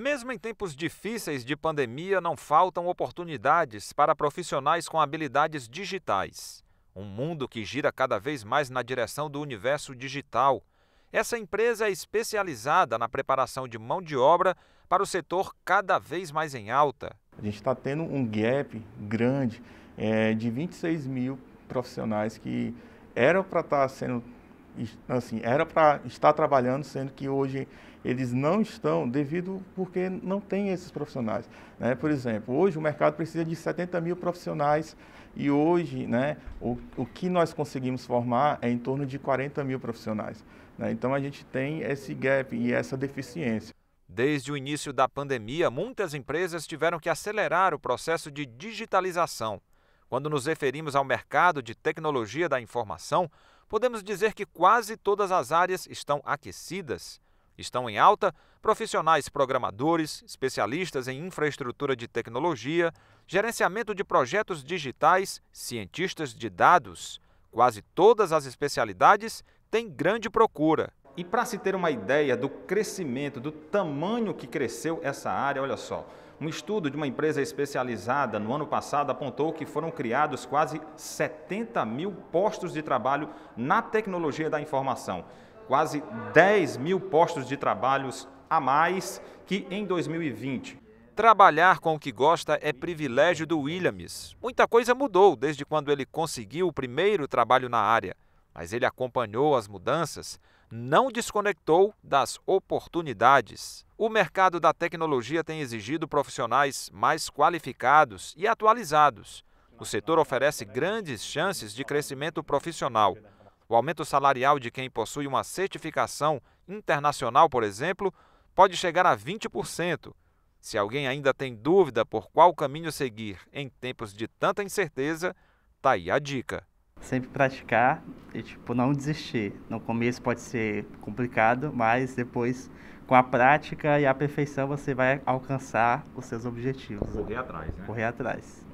Mesmo em tempos difíceis de pandemia, não faltam oportunidades para profissionais com habilidades digitais. Um mundo que gira cada vez mais na direção do universo digital. Essa empresa é especializada na preparação de mão de obra para o setor cada vez mais em alta. A gente está tendo um gap grande é, de 26 mil profissionais que eram para estar tá sendo assim, era para estar trabalhando, sendo que hoje eles não estão devido porque não tem esses profissionais. Né? Por exemplo, hoje o mercado precisa de 70 mil profissionais e hoje né, o, o que nós conseguimos formar é em torno de 40 mil profissionais. Né? Então a gente tem esse gap e essa deficiência. Desde o início da pandemia, muitas empresas tiveram que acelerar o processo de digitalização. Quando nos referimos ao mercado de tecnologia da informação, podemos dizer que quase todas as áreas estão aquecidas. Estão em alta profissionais programadores, especialistas em infraestrutura de tecnologia, gerenciamento de projetos digitais, cientistas de dados. Quase todas as especialidades têm grande procura. E para se ter uma ideia do crescimento, do tamanho que cresceu essa área, olha só. Um estudo de uma empresa especializada no ano passado apontou que foram criados quase 70 mil postos de trabalho na tecnologia da informação. Quase 10 mil postos de trabalhos a mais que em 2020. Trabalhar com o que gosta é privilégio do Williams. Muita coisa mudou desde quando ele conseguiu o primeiro trabalho na área mas ele acompanhou as mudanças, não desconectou das oportunidades. O mercado da tecnologia tem exigido profissionais mais qualificados e atualizados. O setor oferece grandes chances de crescimento profissional. O aumento salarial de quem possui uma certificação internacional, por exemplo, pode chegar a 20%. Se alguém ainda tem dúvida por qual caminho seguir em tempos de tanta incerteza, tá aí a dica. Sempre praticar e, tipo, não desistir. No começo pode ser complicado, mas depois, com a prática e a perfeição, você vai alcançar os seus objetivos. Correr atrás, né? Correr atrás.